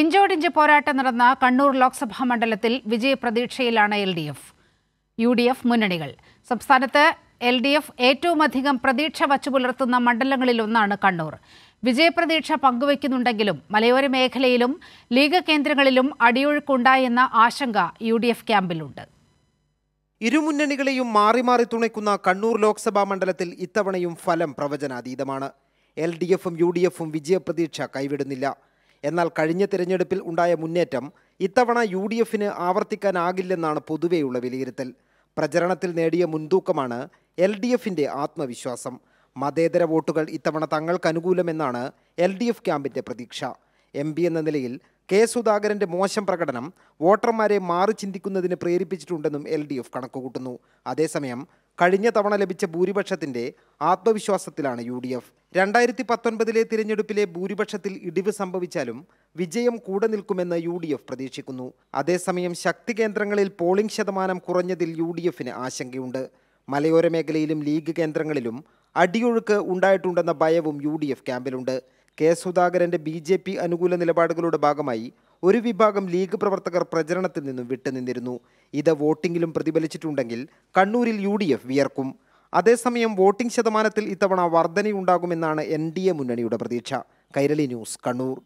ഇഞ്ചോടിഞ്ച് പോരാട്ടം നടന്ന കണ്ണൂർ ലോക്സഭാ മണ്ഡലത്തിൽ വിജയപ്രതീക്ഷയിലാണ് L D F U D F മുന്നണികൾ സംസ്ഥാനത്ത് എൽ ഡി എഫ് ഏറ്റവുമധികം പ്രതീക്ഷ വച്ചു പുലർത്തുന്ന മണ്ഡലങ്ങളിലൊന്നാണ് കണ്ണൂർ വിജയപ്രതീക്ഷ പങ്കുവയ്ക്കുന്നുണ്ടെങ്കിലും മലയോര മേഖലയിലും ലീഗ് കേന്ദ്രങ്ങളിലും അടിയൊഴുക്കുണ്ടായെന്ന ആശങ്ക യു ഡി എഫ് ക്യാമ്പിലുണ്ട് ഇരുമുന്നണികളെയും മാറി മാറി തുണയ്ക്കുന്ന കണ്ണൂർ ലോക്സഭാ മണ്ഡലത്തിൽ ഇത്തവണയും ഫലം പ്രവചനാതീതമാണ് എൽ ഡി എഫും യു ഡി എഫും വിജയപ്രതീക്ഷ കൈവിടുന്നില്ല എന്നാൽ കഴിഞ്ഞ തിരഞ്ഞെടുപ്പിൽ ഉണ്ടായ മുന്നേറ്റം ഇത്തവണ യു ഡി എഫിന് ആവർത്തിക്കാനാകില്ലെന്നാണ് പൊതുവെയുള്ള വിലയിരുത്തൽ പ്രചരണത്തിൽ നേടിയ മുൻതൂക്കമാണ് എൽ ഡി എഫിൻ്റെ ആത്മവിശ്വാസം മതേതര വോട്ടുകൾ ഇത്തവണ തങ്ങൾക്ക് അനുകൂലമെന്നാണ് എൽ ഡി എഫ് ക്യാമ്പിൻ്റെ പ്രതീക്ഷ എം പി എന്ന നിലയിൽ കെ സുധാകരന്റെ മോശം പ്രകടനം വോട്ടർമാരെ മാറി ചിന്തിക്കുന്നതിന് പ്രേരിപ്പിച്ചിട്ടുണ്ടെന്നും എൽ ഡി എഫ് കണക്കുകൂട്ടുന്നു അതേസമയം കഴിഞ്ഞ തവണ ലഭിച്ച ഭൂരിപക്ഷത്തിന്റെ ആത്മവിശ്വാസത്തിലാണ് യു ഡി എഫ് രണ്ടായിരത്തി പത്തൊൻപതിലെ തിരഞ്ഞെടുപ്പിലെ ഭൂരിപക്ഷത്തിൽ ഇടിവ് സംഭവിച്ചാലും വിജയം കൂടെ നിൽക്കുമെന്ന് യു ഡി എഫ് പ്രതീക്ഷിക്കുന്നു അതേസമയം ശക്തി കേന്ദ്രങ്ങളിൽ പോളിംഗ് ശതമാനം കുറഞ്ഞതിൽ യു ഡി എഫിന് ആശങ്കയുണ്ട് മലയോര മേഖലയിലും ലീഗ് കേന്ദ്രങ്ങളിലും അടിയൊഴുക്ക് ഉണ്ടായിട്ടുണ്ടെന്ന ഭയവും യു ഡി എഫ് ക്യാമ്പിലുണ്ട് കെ സുധാകരന്റെ ബി ജെ പി അനുകൂല നിലപാടുകളുടെ ഭാഗമായി ഒരു വിഭാഗം ലീഗ് പ്രവർത്തകർ പ്രചരണത്തിൽ നിന്നും വിട്ടുനിന്നിരുന്നു ഇത് വോട്ടിംഗിലും പ്രതിഫലിച്ചിട്ടുണ്ടെങ്കിൽ കണ്ണൂരിൽ യു ഡി എഫ് വിയർക്കും അതേസമയം വോട്ടിംഗ് ശതമാനത്തിൽ ഇത്തവണ വർധനയുണ്ടാകുമെന്നാണ് എൻ ഡി എ മുന്നണിയുടെ പ്രതീക്ഷ കൈരളി ന്യൂസ് കണ്ണൂർ